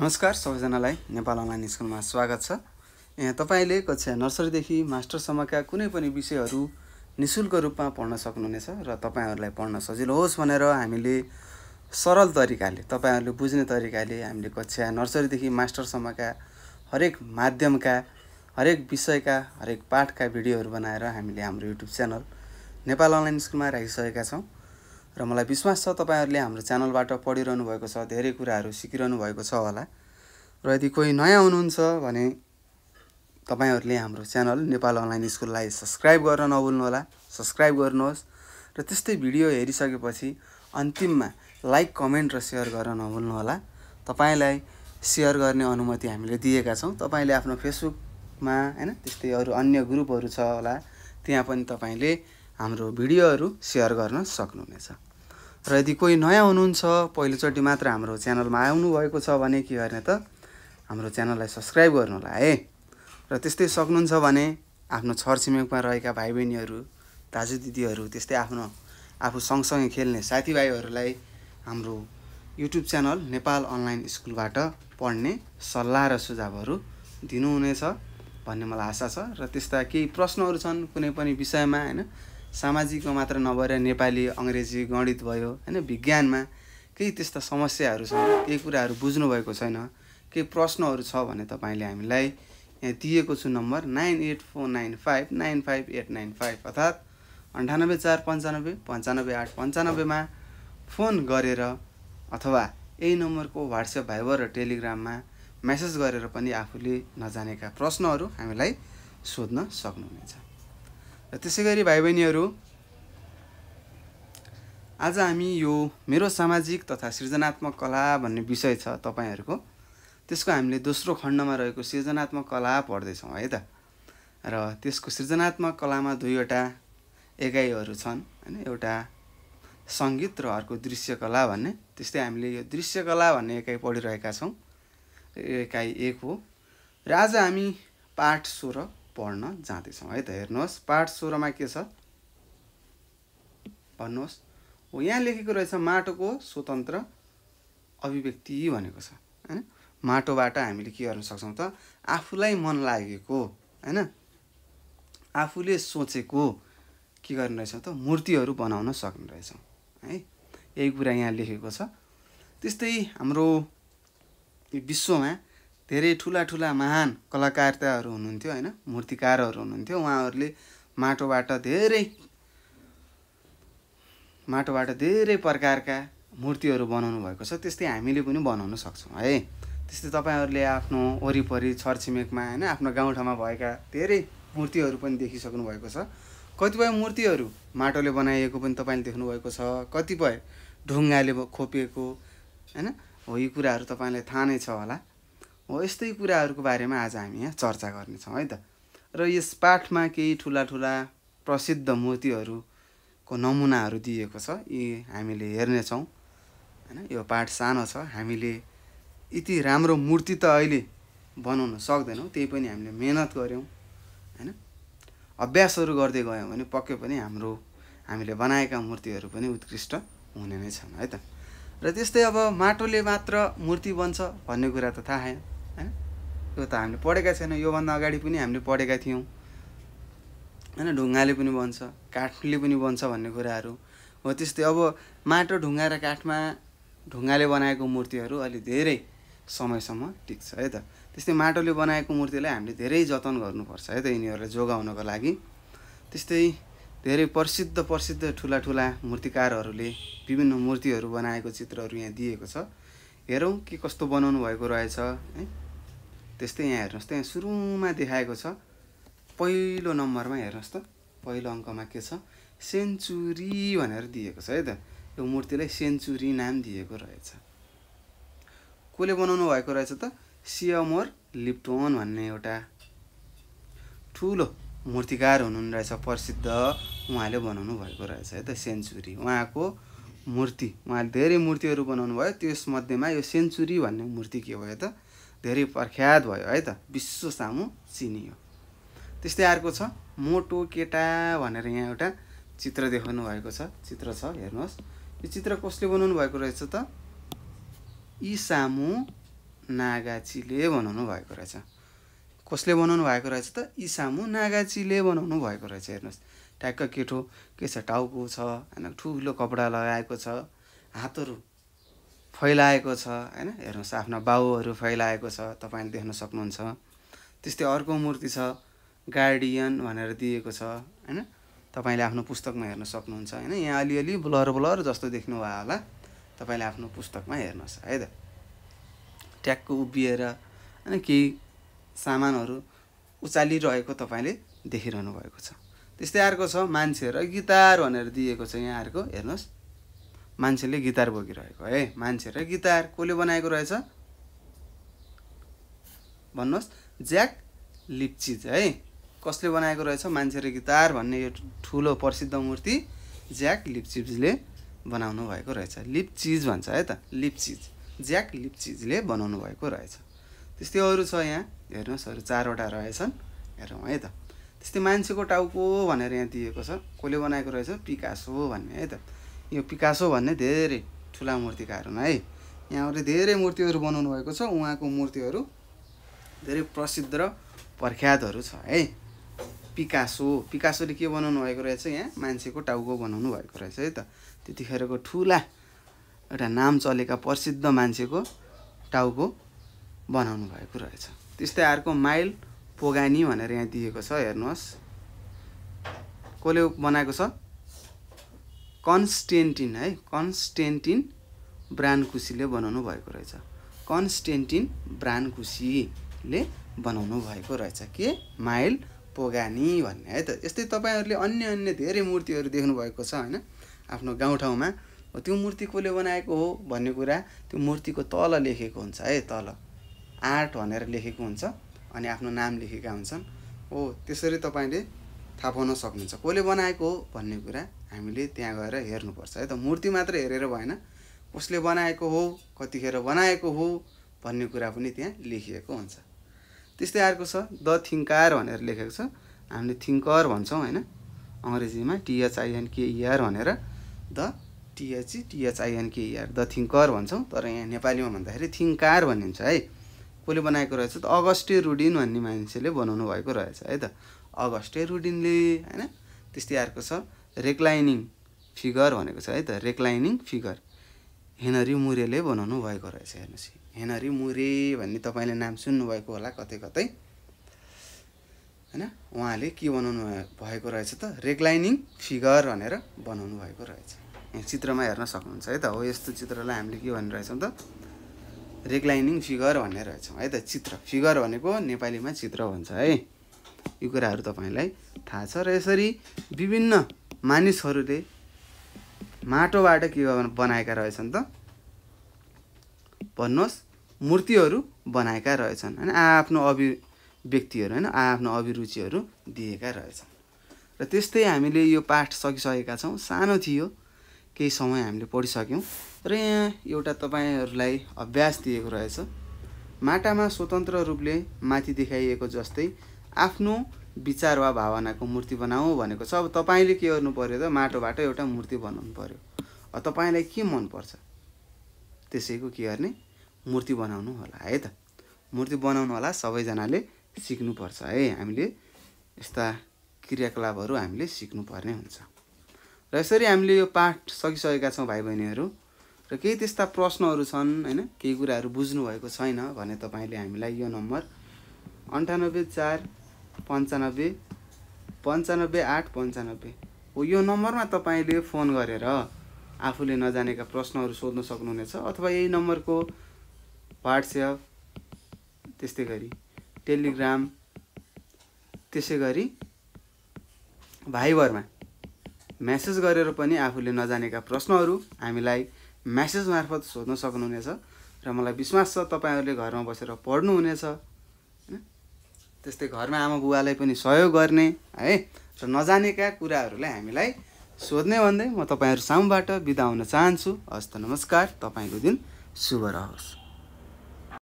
नमस्कार सबैजनालाई नेपाल अनलाइन स्कुलमा स्वागत छ यहाँ तपाईँले कक्षा नर्सरीदेखि मास्टरसम्मका कुनै पनि विषयहरू नि शुल्क रूपमा पढ्न सक्नुहुनेछ र तपाईँहरूलाई पढ्न सजिलो होस् भनेर हामीले सरल तरिकाले तपाईँहरूले बुझ्ने तरिकाले हामीले कक्षा नर्सरीदेखि मास्टरसम्मका हरेक माध्यमका हरेक विषयका हरेक पाठका भिडियोहरू बनाएर हामीले हाम्रो युट्युब च्यानल नेपाल अनलाइन स्कुलमा राखिसकेका छौँ र मलाई विश्वास छ तपाईँहरूले हाम्रो च्यानलबाट पढिरहनु भएको छ धेरै कुराहरू सिकिरहनु भएको छ होला र यदि कोही नयाँ हुनुहुन्छ भने तपाईँहरूले हाम्रो च्यानल नेपाल अनलाइन स्कुललाई सब्सक्राइब गर्न नभुल्नुहोला सब्सक्राइब गर्नुहोस् र त्यस्तै भिडियो हेरिसकेपछि अन्तिममा लाइक कमेन्ट र सेयर गर्न नभुल्नुहोला तपाईँलाई सेयर गर्ने अनुमति हामीले दिएका छौँ तपाईँले आफ्नो फेसबुकमा होइन त्यस्तै अरू अन्य ग्रुपहरू छ होला त्यहाँ पनि तपाईँले हाम्रो भिडियोहरू सेयर गर्न सक्नुहुनेछ र यदि कोही नयाँ हुनुहुन्छ पहिलोचोटि मात्र हाम्रो च्यानलमा आउनु भएको छ भने के गर्ने त हाम्रो च्यानललाई सब्सक्राइब गर्नु होला है र त्यस्तै सक्नुहुन्छ भने आफ्नो छरछिमेकमा रहेका भाइ बहिनीहरू दाजु दिदीहरू त्यस्तै आफ्नो आफू सँगसँगै खेल्ने साथीभाइहरूलाई हाम्रो युट्युब च्यानल नेपाल अनलाइन स्कुलबाट पढ्ने सल्लाह र सुझावहरू दिनुहुनेछ भन्ने मलाई आशा छ र त्यस्ता केही प्रश्नहरू छन् कुनै पनि विषयमा होइन सामाजिकमा मात्र नभएर नेपाली अङ्ग्रेजी गणित भयो होइन विज्ञानमा केही त्यस्ता समस्याहरू छन् केही कुराहरू बुझ्नुभएको छैन केही प्रश्नहरू छ भने तपाईँले हामीलाई यहाँ दिएको छु number nine eight four nine five nine five eight nine five अर्थात् अन्ठानब्बे चार पन्चानब्बे पन्चानब्बे आठ पन्चानब्बेमा फोन गरेर अथवा यही नम्बरको वाट्सएप भाइबर र टेलिग्राममा मेसेज गरेर पनि आफूले नजानेका प्रश्नहरू हामीलाई सोध्न सक्नुहुनेछ र त्यसै गरी भाइ बहिनीहरू आज हामी यो मेरो सामाजिक तथा सृजनात्मक कला भन्ने विषय छ तपाईँहरूको त्यसको हामीले दोस्रो खण्डमा रहेको सृजनात्मक कला पढ्दैछौँ है त र त्यसको सृजनात्मक कलामा दुईवटा एकाइहरू छन् होइन एउटा सङ्गीत र अर्को दृश्यकला भन्ने त्यस्तै हामीले यो दृश्यकला भन्ने एकाइ पढिरहेका छौँ एकाइ एक हो र आज हामी पाठ सोह्र पढ्न जाँदैछौँ है त हेर्नुहोस् पाठ सोह्रमा के छ भन्नुहोस् हो यहाँ लेखेको रहेछ माटोको स्वतन्त्र अभिव्यक्ति भनेको छ होइन माटोबाट हामीले के गर्न सक्छौँ त आफूलाई मन लागेको होइन आफूले सोचेको के गर्ने रहेछौँ त मूर्तिहरू बनाउन सक्ने रहेछौँ है यही कुरा यहाँ लेखेको छ त्यस्तै हाम्रो विश्वमा धेरै ठुला ठुला महान कलाकारताहरू हुनुहुन्थ्यो होइन मूर्तिकारहरू हुनुहुन्थ्यो उहाँहरूले माटोबाट धेरै माटोबाट धेरै प्रकारका मूर्तिहरू बनाउनु भएको छ त्यस्तै हामीले पनि बनाउन सक्छौँ है त्यस्तै तपाईँहरूले आफ्नो वरिपरि छरछिमेकमा होइन आफ्नो गाउँठाउँमा भएका धेरै मूर्तिहरू पनि देखिसक्नु भएको छ कतिपय मूर्तिहरू माटोले बनाइएको पनि तपाईँले देख्नुभएको छ कतिपय ढुङ्गाले खोपिएको होइन हो यी कुराहरू तपाईँलाई थाहा नै छ होला हो यस्तै कुराहरूको बारेमा आज हामी यहाँ चर्चा गर्नेछौँ है त र यस पाठमा केही ठुला ठुला प्रसिद्ध मूर्तिहरूको नमुनाहरू दिएको छ यी हामीले हेर्नेछौँ होइन यो पाठ सानो छ हामीले यति राम्रो मूर्ति त अहिले बनाउन सक्दैनौँ त्यही पनि हामीले मेहनत गऱ्यौँ होइन अभ्यासहरू गर्दै गयौँ भने पक्कै पनि हाम्रो हामीले बनाएका मूर्तिहरू पनि उत्कृष्ट हुने नै छन् है त र त्यस्तै अब माटोले मात्र मूर्ति बन्छ भन्ने कुरा त थाहा होइन यो त हामीले पढेका छैन योभन्दा अगाडि पनि हामीले पढेका थियौँ होइन ढुङ्गाले पनि बन्छ काठले पनि बन्छ भन्ने कुराहरू हो त्यस्तै अब माटो ढुङ्गा र काठमा ढुङ्गाले बनाएको मूर्तिहरू अलि धेरै समयसम्म टिक्छ है त त्यस्तै माटोले बनाएको मूर्तिलाई हामीले धेरै जतन गर्नुपर्छ है त यिनीहरूलाई जोगाउनको लागि त्यस्तै धेरै प्रसिद्ध प्रसिद्ध ठुला ठुला मूर्तिकारहरूले विभिन्न मूर्तिहरू बनाएको चित्रहरू यहाँ दिएको छ हेरौँ के कस्तो बनाउनु भएको रहेछ है त्यस्तै यहाँ हेर्नुहोस् त यहाँ सुरुमा देखाएको छ पहिलो नम्बरमा हेर्नुहोस् त पहिलो अङ्कमा के छ सेन्चुरी भनेर दिएको छ है त यो मूर्तिलाई सेन्चुरी नाम दिएको रहेछ कसले बनाउनु भएको रहेछ त सियमोर लिप्टोन भन्ने एउटा ठुलो मूर्तिकार हुनुहुन्न रहेछ प्रसिद्ध उहाँले बनाउनु भएको रहेछ है त सेन्चुरी उहाँको मूर्ति उहाँले धेरै मूर्तिहरू बनाउनु भयो त्यसमध्येमा यो सेन्चुरी भन्ने मूर्ति के भयो त धेरै प्रख्यात भयो है त विश्व सामु चिनियो त्यस्तै अर्को छ मोटो केटा भनेर यहाँ एउटा चित्र देखाउनु भएको छ चित्र छ हेर्नुहोस् यो चित्र कसले बनाउनु भएको रहेछ त सामु नागाचीले बनाउनु भएको रहेछ कसले बनाउनु भएको रहेछ त सामु नागाचीले बनाउनु भएको रहेछ हेर्नुहोस् ठ्याक्क केटो के छ टाउको छ होइन ठुलो कपडा लगाएको छ हातहरू फैलाएको छ होइन हेर्नुहोस् आफ्ना बाउहरू फैलाएको छ तपाईँले देख्न सक्नुहुन्छ त्यस्तै अर्को मूर्ति छ गार्डियन भनेर दिएको छ होइन तपाईँले आफ्नो पुस्तकमा हेर्न सक्नुहुन्छ होइन यहाँ अलिअलि ब्लर ब्लर जस्तो देख्नुभयो होला तपाईँले आफ्नो पुस्तकमा हेर्नुहोस् है त ट्याक्क उभिएर होइन केही सामानहरू उचालिरहेको तपाईँले देखिरहनु भएको छ त्यस्तै अर्को छ मान्छे र गिटार भनेर दिएको छ यहाँहरूको हेर्नुहोस् मान्छेले गिटार बोकिरहेको है मान्छे र गिटार कसले बनाएको रहेछ भन्नुहोस् ज्याक लिप्चिज है कसले बनाएको रहेछ मान्छे र गिटार भन्ने यो ठुलो प्रसिद्ध मूर्ति ज्याक लिप्चिजले बनाउनु भएको रहेछ लिप्चिज भन्छ है त लिप्चिज ज्याक लिप्चिजले बनाउनु भएको रहेछ त्यस्तै अरू छ यहाँ हेर्नुहोस् अरू चारवटा रहेछन् हेरौँ है त त्यस्तै मान्छेको टाउको भनेर यहाँ दिएको छ कसले बनाएको रहेछ पिकासो भन्ने है त यो पिकासो भन्ने धेरै ठुला मूर्तिकार हुन् है यहाँहरूले धेरै मूर्तिहरू बनाउनु भएको छ उहाँको मूर्तिहरू धेरै प्रसिद्ध र प्रख्यातहरू छ है पिकासो पिकासोले के बनाउनु भएको रहेछ यहाँ मान्छेको टाउको बनाउनु भएको रहेछ है त त्यतिखेरको ठुला एउटा नाम चलेका प्रसिद्ध मान्छेको टाउको बनाउनु भएको रहेछ त्यस्तै अर्को माइल पोगानी भनेर यहाँ दिएको छ हेर्नुहोस् कसले बनाएको छ कन्स्टेन्टिन है कन्स्टेन्टिन ब्रानकुसीले बनाउनु भएको रहेछ कन्स्टेन्टिन ब्रानकुसीले बनाउनु भएको रहेछ के माइल पोगानी भन्ने है त यस्तै तपाईँहरूले अन्य अन्य धेरै मूर्तिहरू देख्नुभएको छ होइन आफ्नो गाउँठाउँमा त्यो मूर्ति कसले बनाएको हो भन्ने कुरा त्यो मूर्तिको तल लेखेको हुन्छ है तल आर्ट भनेर लेखेको हुन्छ अनि आफ्नो नाम लेखेका हुन्छन् हो त्यसरी तपाईँले थाहा पाउन सक्नुहुन्छ कसले बनाएको हो भन्ने कुरा हामीले त्यहाँ गएर हेर्नुपर्छ है त मूर्ति मात्र हेरेर भएन कसले बनाएको हो कतिखेर बनाएको हो भन्ने कुरा पनि त्यहाँ लेखिएको हुन्छ त्यस्तै अर्को छ द थिङ्कर भनेर लेखेको छ हामीले थिङ्कर भन्छौँ होइन अङ्ग्रेजीमा टिएचआइएनकेइआर भनेर द टिएचई टिएचआइएनकेइआर द थिङ्कर भन्छौँ तर यहाँ नेपालीमा भन्दाखेरि थिङ्कार भनिन्छ है कसले बनाएको रहेछ त अगस्टे रुडिन भन्ने मान्छेले बनाउनु भएको रहेछ है त अगस्टे रुडिनले होइन त्यस्तै अर्को छ रेक्लाइनिङ फिगर भनेको छ है त रेक्लाइनिङ फिगर हेनरी मुरेले बनाउनु भएको रहेछ हेर्नुहोस् हेनरी मुरे भन्ने तपाईँले नाम सुन्नुभएको होला कतै कतै होइन उहाँले के बनाउनु भएको रहेछ त रेक्लाइनिङ फिगर भनेर बनाउनु भएको रहेछ यहाँ चित्रमा हेर्न सक्नुहुन्छ है त हो यस्तो चित्रलाई हामीले के भनिरहेछौँ त रेक्लाइनिङ फिगर भन्ने रहेछौँ है त चित्र फिगर भनेको नेपालीमा चित्र भन्छ है यो कुराहरू तपाईँलाई थाहा छ र यसरी विभिन्न मानिसहरूले माटोबाट के बनाएका रहेछन् त भन्नुहोस् मूर्तिहरू बनाएका रहेछन् होइन आआफ्नो अभिव्यक्तिहरू होइन आआफ्नो अभिरुचिहरू दिएका रहेछन् र त्यस्तै हामीले यो पाठ सकिसकेका छौँ सानो थियो केही समय हामीले पढिसक्यौँ र यहाँ एउटा तपाईँहरूलाई अभ्यास दिएको रहेछ माटामा स्वतन्त्र रूपले माथि देखाइएको जस्तै आफ्नो विचार वा भावनाको मूर्ति बनाऊ भनेको छ अब तपाईँले के गर्नु पऱ्यो त माटोबाट एउटा मूर्ति बनाउनु पऱ्यो अब तपाईँलाई के मनपर्छ त्यसैको के गर्ने मूर्ति बनाउनु होला है त मूर्ति बनाउनु होला सबैजनाले सिक्नुपर्छ है हामीले यस्ता क्रियाकलापहरू हामीले सिक्नुपर्ने हुन्छ र यसरी हामीले यो पाठ सकिसकेका छौँ भाइ बहिनीहरू र केही त्यस्ता प्रश्नहरू छन् होइन केही कुराहरू बुझ्नुभएको छैन भने तपाईँले हामीलाई यो नम्बर अन्ठानब्बे चार पन्चानब्बे पन्चानब्बे आठ पन्चानब्बे हो यो नम्बरमा तपाईँले फोन गरेर आफूले नजानेका प्रश्नहरू सोध्न सक्नुहुनेछ अथवा यही नम्बरको वाट्सएप त्यस्तै गरी टेलिग्राम त्यसै गरी भाइबरमा म्यासेज गरेर पनि आफूले नजानेका प्रश्नहरू हामीलाई म्यासेज मार्फत सोध्न सक्नुहुनेछ र मलाई विश्वास छ तपाईँहरूले घरमा बसेर पढ्नुहुनेछ त्यस्तै घरमा आमा बुवालाई पनि सहयोग गर्ने है र नजानेका कुराहरूलाई हामीलाई सोध्ने भन्दै म तपाईँहरू सामुबाट बिदा हुन चाहन्छु हस्त नमस्कार तपाईँको दिन शुभ रहोस्